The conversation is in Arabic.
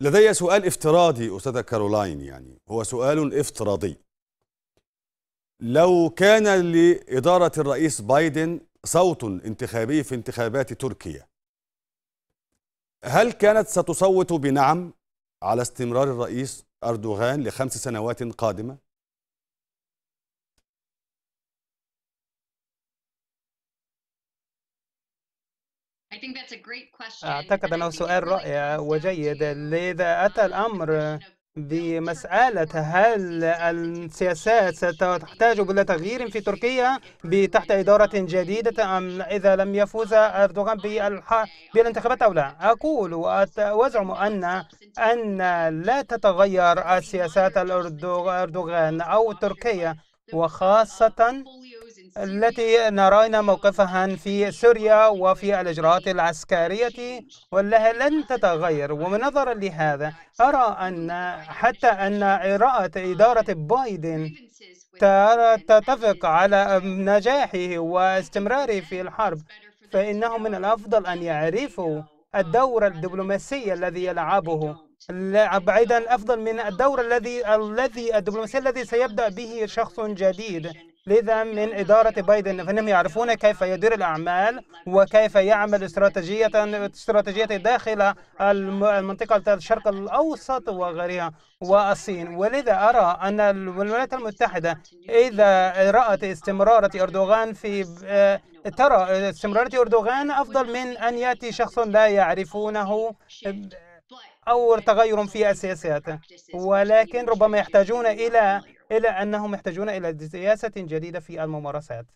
لدي سؤال افتراضي أستاذة كارولاين يعني هو سؤال افتراضي لو كان لإدارة الرئيس بايدن صوت انتخابي في انتخابات تركيا هل كانت ستصوت بنعم على استمرار الرئيس أردوغان لخمس سنوات قادمة؟ أعتقد أنه سؤال رائع وجيد لذا أتى um, الأمر بمسألة هل السياسات ستحتاج إلى تغيير في تركيا تحت إدارة جديدة أم إذا لم يفوز أردوغان بالانتخابات أو لا أقول وأزعم أن أن لا تتغير السياسات الأردوغان أو تركيا وخاصة التي نرينا موقفها في سوريا وفي الإجراءات العسكرية ولها لن تتغير ومنظرا لهذا أرى أن حتى أن إراءة إدارة بايدن تتفق على نجاحه واستمراره في الحرب فإنه من الأفضل أن يعرفوا الدور الدبلوماسي الذي يلعبه بعيدا أفضل من الدور الذي الذي الدبلوماسي الذي سيبدأ به شخص جديد لذا من إدارة بايدن فإنهم يعرفون كيف يدير الأعمال وكيف يعمل استراتيجية استراتيجية داخل المنطقة الشرق الأوسط وغيرها والصين ولذا أرى أن الولايات المتحدة إذا رأت استمرارة أردوغان في آه، ترى استمرارة أردوغان أفضل من أن يأتي شخص لا يعرفونه أو تغير في السياسات ولكن ربما يحتاجون إلى إلا أنهم يحتاجون إلى سياسة جديدة في الممارسات